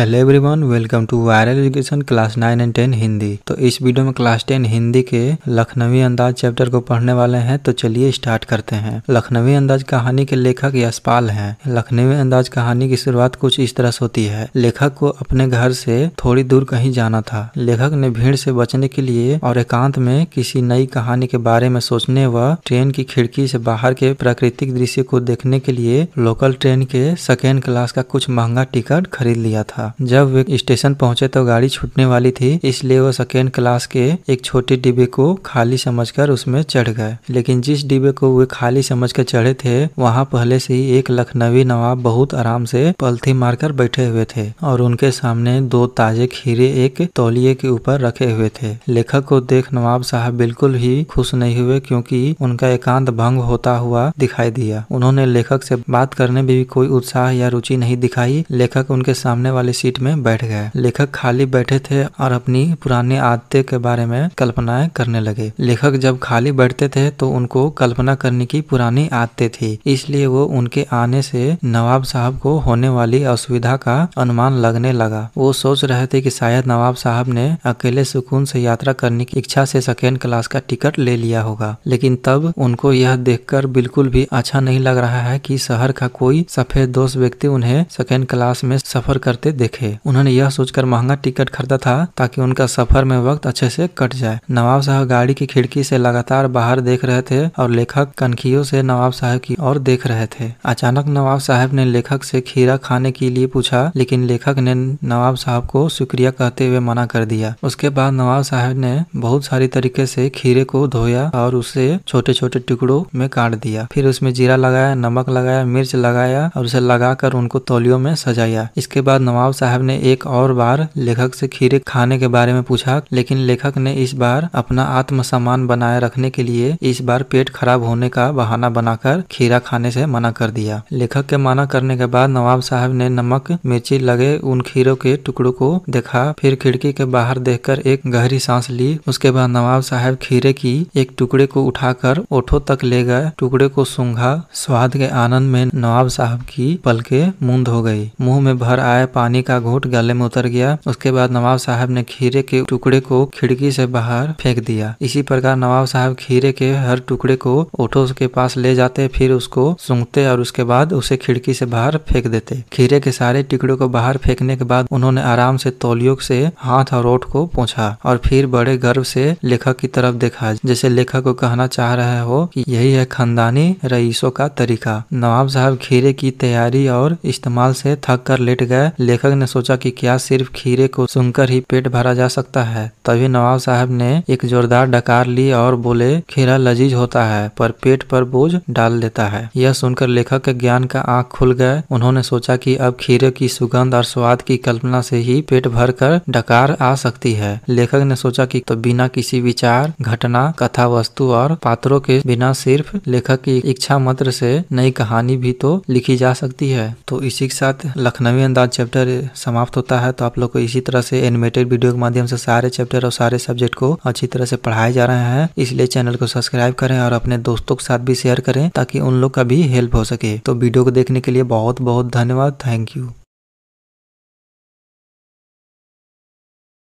hello everyone welcome to viral education class nine and ten Hindi तो इस video में class ten Hindi के लखनवी अंदाज चैप्टर को पढ़ने वाले हैं तो चलिए स्टार्ट करते हैं लखनवी अंदाज कहानी के लेखक यशपाल हैं लखनवी अंदाज कहानी की शुरुआत कुछ इस तरह से होती है लेखक को अपने घर से थोड़ी दूर कहीं जाना था लेखक ने भीड़ से बचने के लिए और एकांत में किसी नई कहानी के बारे में सोचने व ट्रेन की खिड़की से बाहर के प्राकृतिक दृश्य को देखने के लिए लोकल ट्रेन के सेकेंड क्लास का कुछ महंगा टिकट खरीद लिया था जब वे स्टेशन पहुंचे तो गाड़ी छूटने वाली थी इसलिए वो सेकेंड क्लास के एक छोटे डिब्बे को खाली समझकर उसमें चढ़ गए लेकिन जिस डिब्बे को वे खाली समझ कर चढ़े थे वहाँ पहले से ही एक लखनवी नवाब बहुत आराम से पलथी मारकर बैठे हुए थे और उनके सामने दो ताजे खीरे एक तौलिए के ऊपर रखे हुए थे लेखक को देख नवाब साहब बिल्कुल ही खुश नहीं हुए क्योंकि उनका एकांत भंग होता हुआ दिखाई दिया उन्होंने लेखक से बात करने में भी कोई उत्साह या रुचि नहीं दिखाई लेखक उनके सामने वाले सीट में बैठ गए लेखक खाली बैठे थे और अपनी पुरानी आदतें के बारे में कल्पनाएं करने लगे लेखक जब खाली बैठते थे तो उनको कल्पना करने की पुरानी आदतें थी इसलिए वो उनके आने से नवाब साहब को होने वाली असुविधा का अनुमान लगने लगा वो सोच रहे थे कि शायद नवाब साहब ने अकेले सुकून से यात्रा करने की इच्छा से सेकेंड क्लास का टिकट ले लिया होगा लेकिन तब उनको यह देखकर बिल्कुल भी अच्छा नहीं लग रहा है कि शहर का कोई सफेद दोस्त व्यक्ति उन्हें सेकेंड क्लास में सफर करते देखे उन्होंने यह सोचकर महंगा टिकट खरीदा था ताकि उनका सफर में वक्त अच्छे से कट जाए नवाब साहब गाड़ी की खिड़की से लगातार बाहर देख रहे थे और लेखक कनखियों से नवाब साहब की ओर देख रहे थे अचानक नवाब साहब ने लेखक से खीरा खाने के लिए पूछा लेकिन लेखक ने नवाब साहब को शुक्रिया कहते हुए मना कर दिया उसके बाद नवाब साहब ने बहुत सारी तरीके से खीरे को धोया और उसे छोटे छोटे टुकड़ों में काट दिया फिर उसमें जीरा लगाया नमक लगाया मिर्च लगाया और उसे लगाकर उनको तौलियों में सजाया इसके बाद नवाब राव साहब ने एक और बार लेखक से खीरे खाने के बारे में पूछा लेकिन लेखक ने इस बार अपना आत्मसम्मान बनाए रखने के लिए इस बार पेट खराब होने का बहाना बनाकर खीरा खाने से मना कर दिया लेखक के मना करने के बाद नवाब साहब ने नमक मिर्ची लगे उन खीरों के टुकड़ों को देखा फिर खिड़की के बाहर देख एक गहरी सांस ली उसके बाद नवाब साहब खीरे की एक टुकड़े को उठाकर ओठो तक ले गए टुकड़े को सूंघा स्वाद के आनंद में नवाब साहब की पलके मूंद हो गई मुंह में भर आए पानी पानी का घूट गले में उतर गया उसके बाद नवाब साहब ने खीरे के टुकड़े को खिड़की से बाहर फेंक दिया इसी प्रकार नवाब साहब खीरे के हर टुकड़े को ओठो के पास ले जाते फिर उसको सूंघते और उसके बाद उसे खिड़की से बाहर फेंक देते खीरे के सारे टुकड़े को बाहर फेंकने के बाद उन्होंने आराम से तौलियों से हाथ और ओठ को पूछा और फिर बड़े गर्व से लेखक की तरफ देखा जैसे लेखक को कहना चाह रहे हो कि यही है खानदानी रईसों का तरीका नवाब साहब खीरे की तैयारी और इस्तेमाल से थक कर लेट गए लेखक लेखक ने सोचा कि क्या सिर्फ खीरे को सुनकर ही पेट भरा जा सकता है तभी नवाब साहब ने एक जोरदार डकार ली और बोले खीरा लजीज होता है पर पेट पर बोझ डाल देता है यह सुनकर लेखक के ज्ञान का आंख खुल गए उन्होंने सोचा कि अब खीरे की सुगंध और स्वाद की कल्पना से ही पेट भर कर डकार आ सकती है लेखक ने सोचा कि तो बिना किसी विचार घटना कथा वस्तु और पात्रों के बिना सिर्फ लेखक की इच्छा मात्र से नई कहानी भी तो लिखी जा सकती है तो इसी के साथ लखनवी अंदाज चैप्टर समाप्त होता है तो आप लोग को इसी तरह से एनिमेटेड वीडियो के माध्यम से सारे चैप्टर और सारे सब्जेक्ट को अच्छी तरह से पढ़ाए जा रहे हैं इसलिए चैनल को सब्सक्राइब करें और अपने दोस्तों के साथ भी शेयर करें ताकि उन लोग का भी हेल्प हो सके तो वीडियो को देखने के लिए बहुत बहुत धन्यवाद थैंक यू